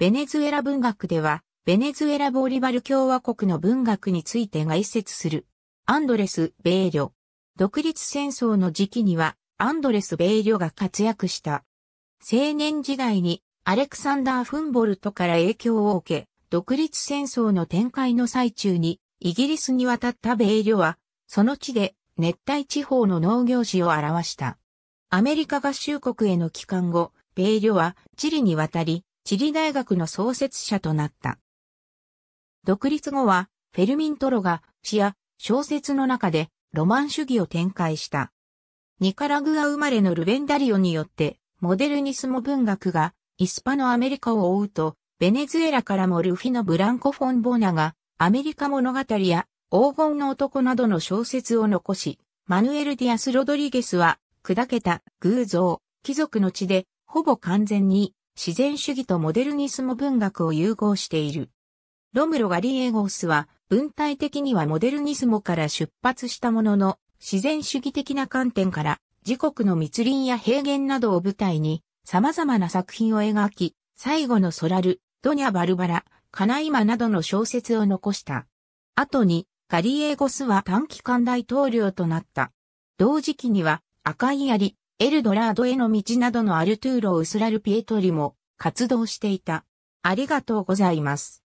ベネズエラ文学では、ベネズエラボーリバル共和国の文学について概説する。アンドレス・ベーリョ。独立戦争の時期には、アンドレス・ベーリョが活躍した。青年時代に、アレクサンダー・フンボルトから影響を受け、独立戦争の展開の最中に、イギリスに渡ったベーリョは、その地で熱帯地方の農業史を表した。アメリカ合衆国への帰還後、ベーリョはチリに渡り、チリ大学の創設者となった。独立後は、フェルミントロが詩や小説の中でロマン主義を展開した。ニカラグア生まれのルベンダリオによって、モデルニスモ文学がイスパのアメリカを追うと、ベネズエラからもルフィのブランコ・フォン・ボーナがアメリカ物語や黄金の男などの小説を残し、マヌエル・ディアス・ロドリゲスは砕けた偶像、貴族の地でほぼ完全に自然主義とモデルニスモ文学を融合している。ロムロ・ガリエゴースは、文体的にはモデルニスモから出発したものの、自然主義的な観点から、自国の密林や平原などを舞台に、様々な作品を描き、最後のソラル、ドニャ・バルバラ、カナイマなどの小説を残した。後に、ガリエゴスは短期間大統領となった。同時期には、赤い槍、エルドラードへの道などのアルトゥーロ・ウスラル・ピエトリも活動していた。ありがとうございます。